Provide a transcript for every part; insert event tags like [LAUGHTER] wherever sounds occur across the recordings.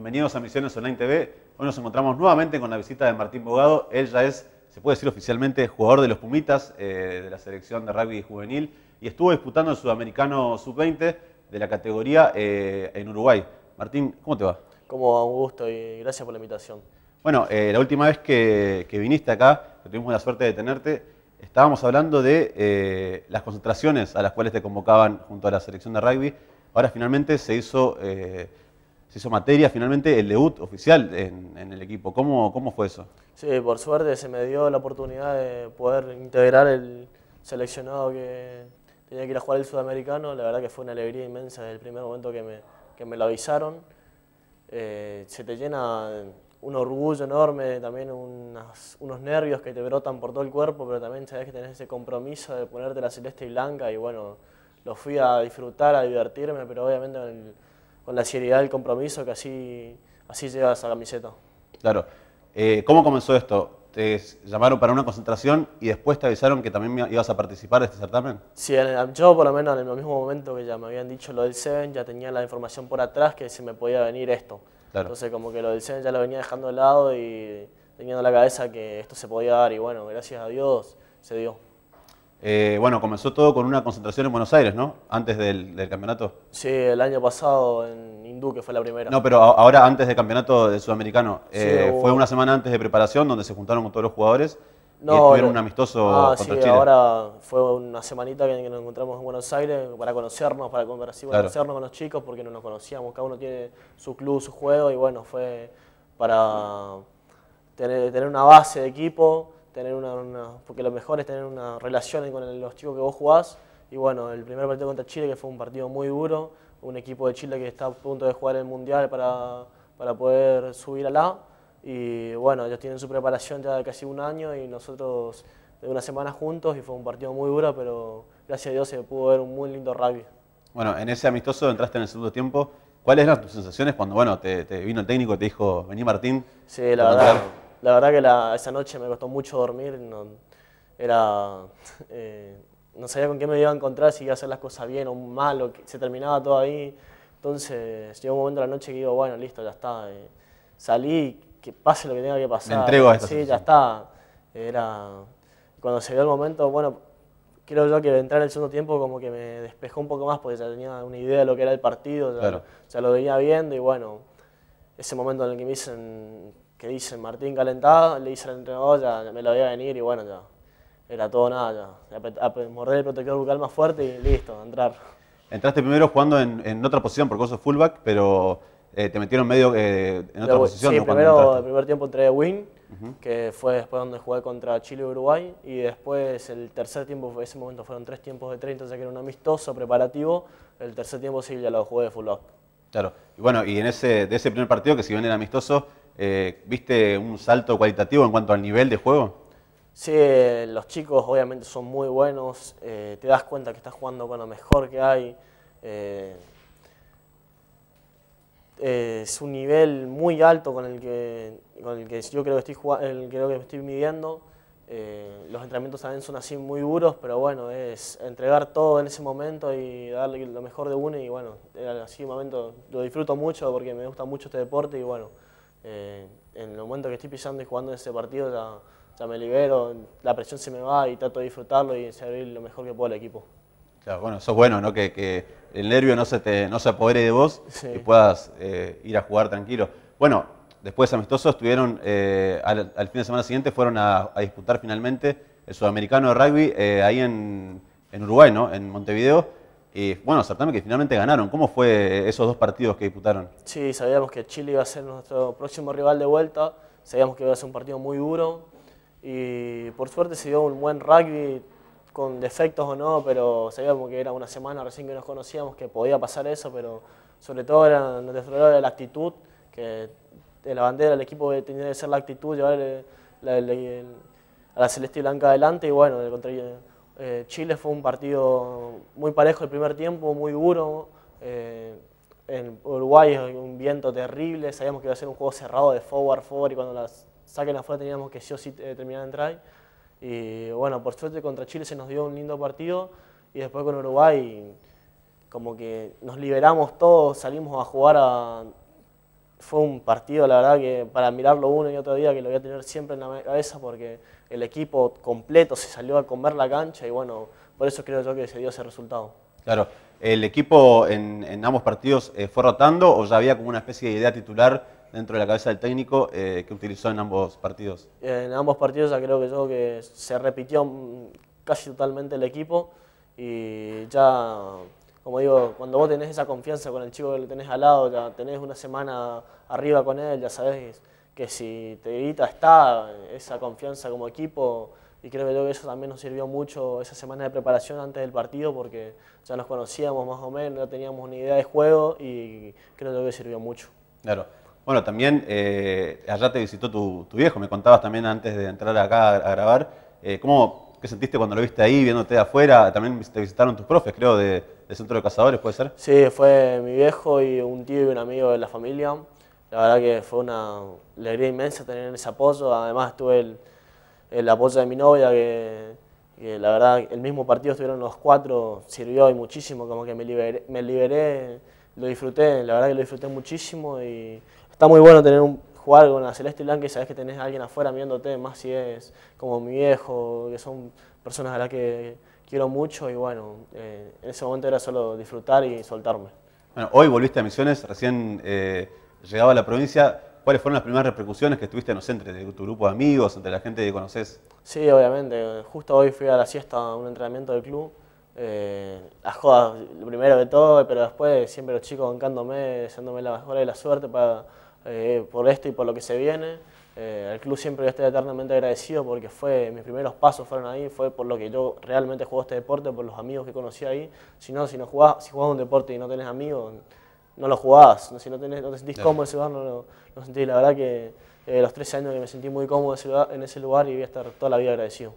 Bienvenidos a Misiones Online TV. Hoy nos encontramos nuevamente con la visita de Martín Bogado. Él ya es, se puede decir oficialmente, jugador de los Pumitas eh, de la selección de rugby juvenil y estuvo disputando el Sudamericano Sub-20 de la categoría eh, en Uruguay. Martín, ¿cómo te va? Como va? un gusto y gracias por la invitación. Bueno, eh, la última vez que, que, viniste acá, tuvimos la suerte de tenerte, estábamos hablando de las concentraciones a las cuales te convocaban junto a la selección de rugby. Ahora finalmente se hizo se hizo materia finalmente el debut oficial en, el equipo. ¿Cómo, ¿Cómo, fue eso? Sí, por suerte se me dio la oportunidad de poder integrar el seleccionado que tenía que ir a jugar el sudamericano. La verdad que fue una alegría inmensa desde el primer momento que me, que me lo avisaron. Eh, se te llena un orgullo enorme, también unos nervios que te brotan por todo el cuerpo, pero también sabes que tenés ese compromiso de ponerte la celeste y blanca y bueno, lo fui a disfrutar, a divertirme, pero obviamente con la seriedad del compromiso que así, así a la camiseta. Claro. Eh, ¿Cómo comenzó esto? ¿Te llamaron para una concentración y después te avisaron que también ibas a participar de este certamen? Sí, yo por lo menos en el mismo momento que ya me habían dicho lo del Seven, ya tenía la información por atrás que se me podía venir esto. Entonces como que lo del Seven ya lo venía dejando de lado y teniendo la cabeza que esto se podía dar y bueno, gracias a Dios se dio. Eh, bueno, comenzó todo con una concentración en Buenos Aires, ¿no? Antes del, campeonato. Sí, el año pasado en Hindú, que fue la primera. No, pero ahora antes del campeonato de sudamericano. Eh, fue una semana antes de preparación donde se juntaron con todos los jugadores no, y tuvieron un amistoso ah, sí, ahora fue una semanita que nos encontramos en Buenos Aires para conocernos, para conversar, con los chicos porque no nos conocíamos. Cada uno tiene su club, su juego y bueno, fue para tener una base de equipo tener una, porque lo mejor es tener una relación con los chicos que vos jugás. Y bueno, el primer partido contra Chile, que fue un partido muy duro, un equipo de Chile que está a punto de jugar el Mundial para, para poder subir a la. Y bueno, ellos tienen su preparación ya de casi un año y nosotros de una semana juntos y fue un partido muy duro, pero gracias a Dios se pudo ver un muy lindo rugby. Bueno, en ese amistoso entraste en el segundo tiempo. ¿Cuáles eran tus sensaciones cuando bueno, te, vino el técnico y te dijo, vení Martín? Sí, la verdad. La verdad que esa noche me costó mucho dormir, no, era, [LAUGHS] eh, no sabía con qué me iba a encontrar, si iba a hacer las cosas bien o mal, o que se terminaba todo ahí. Entonces llegó un momento de la noche que digo, bueno, listo, ya está. Eh, salí, que pase lo que tenga que pasar. Me entrego a esto. Sí, ya está. Era, cuando se dio el momento, bueno, creo yo que entrar en el segundo tiempo como que me despejó un poco más porque ya tenía una idea de lo que era el partido, ya, ya lo venía viendo y bueno, ese momento en el que me dicen que dice Martín calentado, le dice al entrenador, ya, me lo voy a venir y bueno, ya. Era todo nada, ya. morder el protector bucal más fuerte y listo, entrar. Entraste primero jugando en, otra posición, porque vos fullback, pero eh, te metieron medio eh, en otra posición. Sí, primero, el primer tiempo entré de win, que fue después donde jugué contra Chile y Uruguay, y después el tercer tiempo, en ese momento fueron tres tiempos de tres, entonces que era un amistoso preparativo, el tercer tiempo sí ya lo jugué de fullback. Claro, y bueno, y en ese, de ese primer partido, que si bien era amistoso, eh, ¿viste un salto cualitativo en cuanto al nivel de juego? Sí, los chicos obviamente son muy buenos, eh, te das cuenta que estás jugando con lo mejor que hay. Eh, es un nivel muy alto con el que, yo creo que, estoy creo que me estoy midiendo. los entrenamientos también son así muy duros, pero bueno, es entregar todo en ese momento y darle lo mejor de uno y bueno, así momento lo disfruto mucho porque me gusta mucho este deporte y bueno, eh, en el momento que estoy pisando y jugando ese partido ya, ya, me libero, la presión se me va y trato de disfrutarlo y servir lo mejor que puedo al equipo. Claro, bueno, eso es bueno, ¿no? Que, el nervio no se, no se apodere de vos y puedas eh, ir a jugar tranquilo. Bueno, después amistosos estuvieron, eh, al, fin de semana siguiente fueron a, a disputar finalmente el sudamericano de rugby ahí en, en Uruguay, ¿no? En Montevideo y bueno, certamen que finalmente ganaron. ¿Cómo fue esos dos partidos que disputaron? Sí, sabíamos que Chile iba a ser nuestro próximo rival de vuelta, sabíamos que iba a ser un partido muy duro y por suerte se dio un buen rugby con defectos o no, pero sabíamos que era una semana recién que nos conocíamos que podía pasar eso, pero sobre todo era, nos de la actitud, que de la bandera el equipo tenía que ser la actitud, llevar a la celeste blanca adelante y bueno, del contrario eh, Chile fue un partido muy parejo el primer tiempo, muy duro. Eh, en Uruguay un viento terrible, sabíamos que iba a ser un juego cerrado de forward, forward, y cuando las saquen afuera teníamos que sí o sí eh, terminar de entrar. Y bueno, por suerte contra Chile se nos dio un lindo partido y después con Uruguay como que nos liberamos todos, salimos a jugar Fue un partido, la verdad, que para mirarlo uno y otro día, que lo voy a tener siempre en la cabeza porque el equipo completo se salió a comer la cancha y bueno, por eso creo yo que se dio ese resultado. Claro, ¿el equipo en, en ambos partidos eh, fue rotando o ya había como una especie de idea titular dentro de la cabeza del técnico eh, que utilizó en ambos partidos? En ambos partidos ya creo que yo que se repitió mm, casi totalmente el equipo y ya como digo, cuando vos tenés esa confianza con el chico que lo tenés al lado, ya tenés una semana arriba con él, ya sabés que si te está, esa confianza como equipo. Y creo que eso también nos sirvió mucho esa semana de preparación antes del partido porque ya nos conocíamos más o menos, no teníamos una idea de juego y creo que sirvió mucho. Claro. Bueno, también eh, allá te visitó tu, viejo, me contabas también antes de entrar acá a, grabar, eh, ¿cómo, ¿qué sentiste cuando lo viste ahí, viéndote de afuera? También te visitaron tus profes, creo, de, del Centro de Cazadores, ¿puede ser? Sí, fue mi viejo y un tío y un amigo de la familia. La verdad que fue una alegría inmensa tener ese apoyo. Además tuve el, apoyo de mi novia, que, la verdad el mismo partido estuvieron los cuatro, sirvió y muchísimo, como que me liberé, me liberé, lo disfruté, la verdad que lo disfruté muchísimo y está muy bueno tener un, jugar con la Celeste Blanca y sabes que tenés a alguien afuera mirándote, más si es como mi viejo, que son personas a las que quiero mucho y bueno, eh, en ese momento era solo disfrutar y soltarme. Bueno, hoy volviste a Misiones, recién... Eh, llegaba a la provincia, ¿cuáles fueron las primeras repercusiones que tuviste, no sé, entre tu grupo de amigos, entre la gente que conoces? Sí, obviamente. Justo hoy fui a la siesta a un entrenamiento del club. Eh, las jodas, primero de todo, pero después siempre los chicos bancándome, deseándome la mejor de la suerte para, eh, por esto y por lo que se viene. Eh, al club siempre yo estoy eternamente agradecido porque fue, mis primeros pasos fueron ahí, fue por lo que yo realmente jugué este deporte, por los amigos que conocí ahí. Si no, si no jugás, si jugás un deporte y no tenés amigos, no lo jugabas. Si no, no te sentís cómodo en ese lugar, no lo sentís. La verdad que eh, los 13 años que me sentí muy cómodo en ese lugar y voy a estar toda la vida agradecido.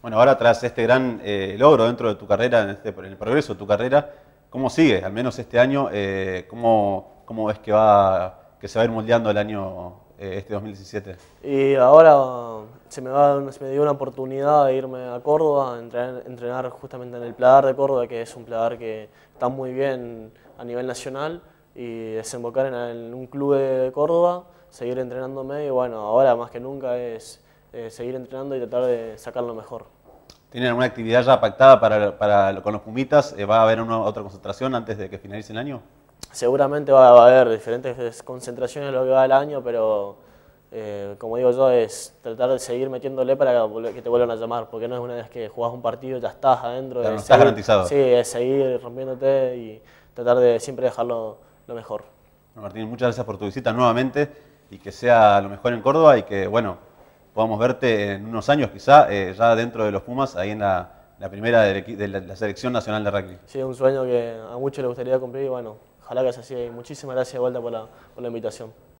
Bueno, ahora tras este gran eh, logro dentro de tu carrera, en, este, el progreso de tu carrera, ¿cómo sigue? Al menos este año, eh, ¿cómo, ¿cómo, ves que, va, que se va a ir moldeando el año este 2017? Y ahora se me, se me dio una oportunidad de irme a Córdoba, a entrenar, entrenar justamente en el Pladar de Córdoba, que es un Pladar que está muy bien a nivel nacional y desembocar en, un club de Córdoba, seguir entrenándome y bueno, ahora más que nunca es eh, seguir entrenando y tratar de sacar lo mejor. ¿Tienen alguna actividad ya pactada para, para con los Pumitas? Eh, ¿Va a haber una, otra concentración antes de que finalice el año? Seguramente va, a haber diferentes concentraciones lo que va el año, pero eh, como digo yo, es tratar de seguir metiéndole para que te vuelvan a llamar, porque no es una vez que jugás un partido ya estás adentro. Claro, estás garantizado. Sí, es seguir rompiéndote y tratar de siempre dejarlo lo mejor. Martín, muchas gracias por tu visita nuevamente y que sea lo mejor en Córdoba y que, bueno, podamos verte en unos años quizá eh, ya dentro de los Pumas, ahí en la, primera de, la, selección nacional de rugby. Sí, un sueño que a muchos le gustaría cumplir y bueno, ojalá que sea así. Muchísimas gracias de vuelta por la, por la invitación.